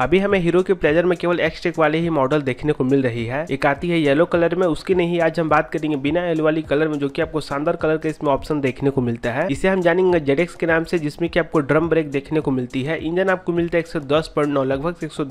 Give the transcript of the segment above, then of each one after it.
अभी हमें हीरो के प्लेजर में केवल एक्सटेक वाली ही मॉडल देखने को मिल रही है एक आती है येलो कलर में उसकी नहीं आज हम बात करेंगे बिना येलो वाली कलर में जो कि आपको शानदार कलर का इसमें ऑप्शन देखने को मिलता है इसे हम जानेंगे जेडेक्स के नाम से जिसमें कि आपको ड्रम ब्रेक देखने को मिलती है इंजन आपको मिलता है एक सौ लगभग एक सौ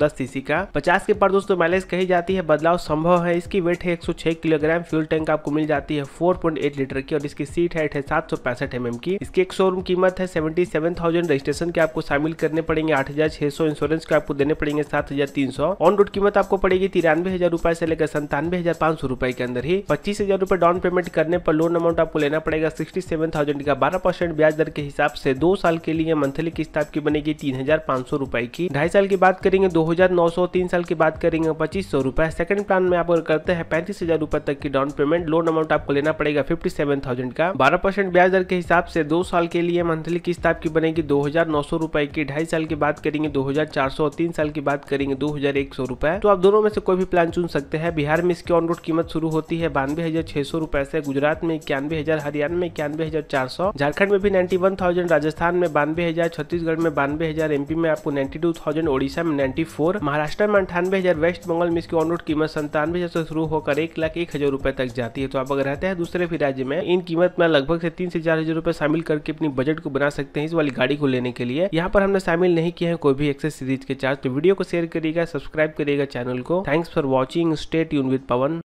का पचास के पार दोस्तों माइलेज कही जाती है बदलाव संभव है इसकी वेट है एक किलोग्राम फ्यूल टैंक आपको मिल जाती है फोर लीटर की और इसकी सीट हाइट है सात सौ की इसकी एक शोरूम कीमत है सेवेंटी रजिस्ट्रेशन के आपको शामिल करने पड़ेंगे आठ इंश्योरेंस को आपको देने महीने पड़ेंगे सात हजार तीन सौ ऑन रोड कीमत आपको पड़ेगी तिरानवे हजार रूपए से लेकर संतानवे हजार पांच सौ रूपए के अंदर ही पच्चीस हजार रूपए डाउन पेमेंट करने पर लोन अमाउंट आपको लेना पड़ेगा सिक्सटी सेवन थाउजेंड का बारह परसेंट ब्याज दर के हिसाब से दो साल के लिए मंथली किस्त आपकी बनेगी तीन हजार पांच सौ रूपए की ढाई साल की बात करेंगे दो हजार नौ सौ तीन साल की बात करेंगे पच्चीस सौ रूपए सेकंड प्लान में आप करते हैं पैंतीस हजार रूपए तक की डाउन पेमेंट लोन अमाउंट आपको लेना पड़ेगा फिफ्टी सेवन थाउजेंड का बारह परसेंट ब्याज दर के हिसाब से दो साल के लिए मंथली किस्त आपकी बनेगी दो हजार नौ सौ रूपए की ढाई साल की बात करेंगे दो हजार चार सौ तीन साल साल की बात करेंगे दो हजार एक सौ रुपए तो आप दोनों में से कोई भी प्लान चुन सकते हैं बिहार में इसकी ऑन रोड कीमत शुरू होती है बानवे हजार छह सौ रुपए से गुजरात में इक्यानवे हजार हरियाणा में इक्यानवे हजार चार सौ झारखंड में भी नाइन्टी वन थाउजेंड राजस्थान में बानवे हजार छत्तीसगढ़ में बानवे हजार एमपी में आपको नाइन्टी टू थाउजेंड ओडिशा में नाइन्टी फोर महाराष्ट्र में अंठानवे हजार वेस्ट बंगाल में इसकी ऑन रोड कीमत संतानवे हजार से शुरू होकर एक लाख एक हजार रुपए तक जाती है तो आप अगर रहते हैं दूसरे भी राज्य में इन कीमत में लगभग से तीन से चार हजार रुपए शामिल करके अपनी बजट को बना सकते हैं इस वाली गाड़ी को लेने के लिए यहाँ पर हमने शामिल नहीं किया है कोई भी एक्सेस सीरीज के चार्ज वीडियो को शेयर करिएगा सब्सक्राइब करिएगा चैनल को थैंक्स फॉर वॉचिंग स्टेट यून विद पवन